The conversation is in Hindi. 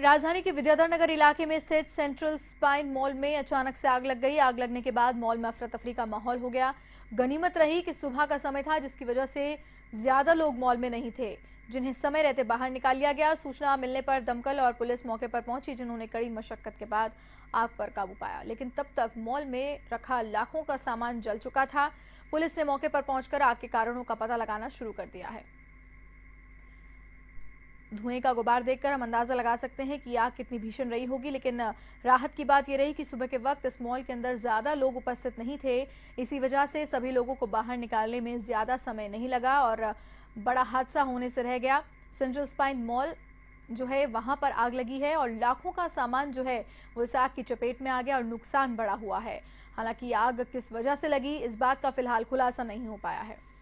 राजधानी के विद्याधर नगर इलाके में स्थित सेंट्रल स्पाइन मॉल में अचानक से आग लग गई आग लगने के बाद मॉल में अफरा तफरी का माहौल हो गया गनीमत रही कि सुबह का समय था जिसकी वजह से ज्यादा लोग मॉल में नहीं थे जिन्हें समय रहते बाहर निकाल लिया गया सूचना मिलने पर दमकल और पुलिस मौके पर पहुंची जिन्होंने कड़ी मशक्कत के बाद आग पर काबू पाया लेकिन तब तक मॉल में रखा लाखों का सामान जल चुका था पुलिस ने मौके पर पहुंचकर आग के कारणों का पता लगाना शुरू कर दिया है धुएं का गुबार देखकर हम अंदाज़ा लगा सकते हैं कि आग कितनी भीषण रही होगी लेकिन राहत की बात यह रही कि सुबह के वक्त इस मॉल के अंदर ज़्यादा लोग उपस्थित नहीं थे इसी वजह से सभी लोगों को बाहर निकालने में ज़्यादा समय नहीं लगा और बड़ा हादसा होने से रह गया सेंट्रल स्पाइन मॉल जो है वहाँ पर आग लगी है और लाखों का सामान जो है वो इस आग की चपेट में आ गया और नुकसान बड़ा हुआ है हालांकि आग किस वजह से लगी इस बात का फिलहाल खुलासा नहीं हो पाया है